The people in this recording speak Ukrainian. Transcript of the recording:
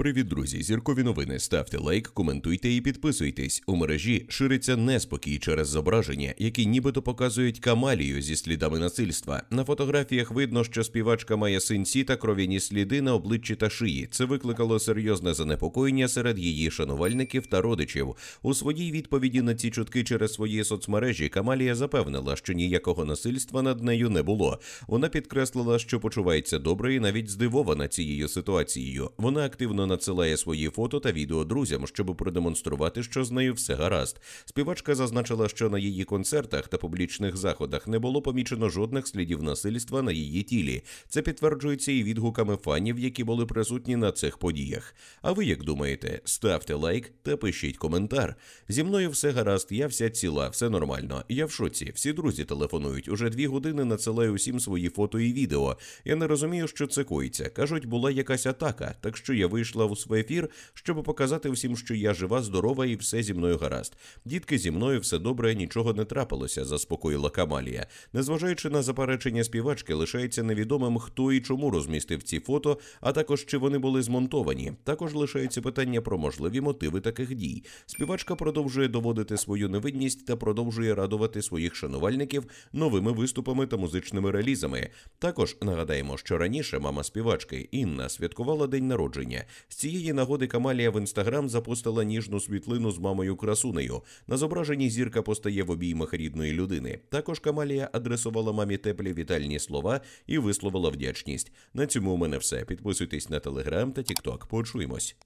Привіт, друзі! Зіркові новини. Ставте лайк, коментуйте і підписуйтесь. У мережі шириться неспокій через зображення, які нібито показують камалію зі слідами насильства. На фотографіях видно, що співачка має синці та кров'яні сліди на обличчі та шиї. Це викликало серйозне занепокоєння серед її шанувальників та родичів. У своїй відповіді на ці чутки через свої соцмережі Камалія запевнила, що ніякого насильства над нею не було. Вона підкреслила, що почувається добре і навіть здивована цією ситуацією. Вона активно надсилає свої фото та відео друзям, щоб продемонструвати, що з нею все гаразд. Співачка зазначила, що на її концертах та публічних заходах не було помічено жодних слідів насильства на її тілі. Це підтверджується і відгуками фанів, які були присутні на цих подіях. А ви як думаєте, ставте лайк та пишіть коментар. Зі мною все гаразд, я вся ціла, все нормально. Я в шоці. Всі друзі телефонують. Уже дві години надсилаю усім свої фото і відео. Я не розумію, що це коїться. кажуть, була якась атака, так що я вийшла прийшла у свій ефір, щоб показати всім, що я жива, здорова і все зі мною гаразд. Дітки зі мною все добре, нічого не трапилося, заспокоїла Камалія. Незважаючи на заперечення співачки, лишається невідомим, хто і чому розмістив ці фото, а також чи вони були змонтовані. Також лишається питання про можливі мотиви таких дій. Співачка продовжує доводити свою невинність та продовжує радувати своїх шанувальників новими виступами та музичними релізами. Також нагадаємо, що раніше мама співачки Інна святкувала день народження. З цієї нагоди Камалія в інстаграм запостила ніжну світлину з мамою красунею. На зображенні зірка постає в обіймах рідної людини. Також Камалія адресувала мамі теплі вітальні слова і висловила вдячність. На цьому у мене все. Підписуйтесь на телеграм та тікток. Почуємось.